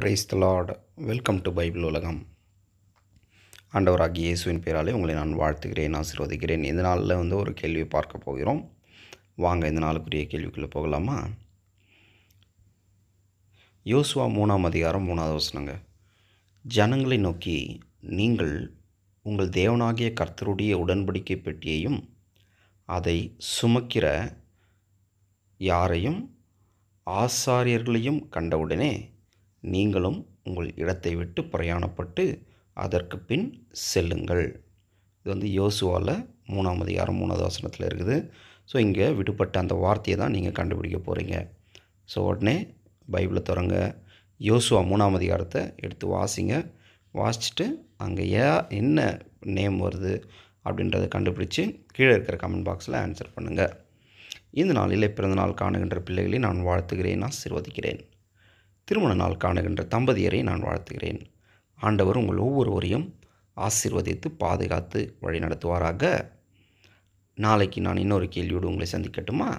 price the welcome to Bible உலகம் ஆண்டவராக இயேசுவின் பேராலே உங்களை நான் வாழ்த்துகிறேன் ஆசீர்வதிக்கிறேன் இந்த நாளில் வந்து ஒரு கேள்வியை பார்க்க போகிறோம் வாங்க இந்த நாளுக்குரிய கேள்விக்குள்ளே போகலாமா யோசுவா மூணாம் அதிகாரம் மூணாவது வசனங்க ஜனங்களை நோக்கி நீங்கள் உங்கள் தேவனாகிய கர்த்தருடைய உடன்படிக்கை பெட்டியையும் அதை சுமக்கிற யாரையும் ஆசாரியர்களையும் கண்டவுடனே நீங்களும் உங்கள் இடத்தை விட்டு பிரயாணப்பட்டு அதற்கு பின் செல்லுங்கள் இது வந்து யோசுவாவில் மூணாம் அதிகாரம் மூணாவது வசனத்தில் இருக்குது ஸோ இங்கே விடுபட்ட அந்த வார்த்தையை தான் நீங்கள் கண்டுபிடிக்க போகிறீங்க ஸோ உடனே பைபிளை தொடங்க யோசுவா மூணாம் அதிகாரத்தை எடுத்து வாசிங்க வாசிச்சுட்டு அங்கே ஏ என்ன நேம் வருது அப்படின்றத கண்டுபிடிச்சி கீழே இருக்கிற கமெண்ட் பாக்ஸில் ஆன்சர் பண்ணுங்கள் இந்த நாளில் பிறந்த நாள் காணுகின்ற பிள்ளைகளை நான் வாழ்த்துகிறேன் ஆசிர்வதிக்கிறேன் திருமண நாள் காணுகின்ற தம்பதியரை நான் வாழ்த்துகிறேன் ஆண்டவர் உங்கள் ஒவ்வொருவரையும் ஆசிர்வதித்து பாதுகாத்து வழிநடத்துவாராக நாளைக்கு நான் இன்னொரு கேள்வியோடு உங்களை சந்திக்கட்டுமா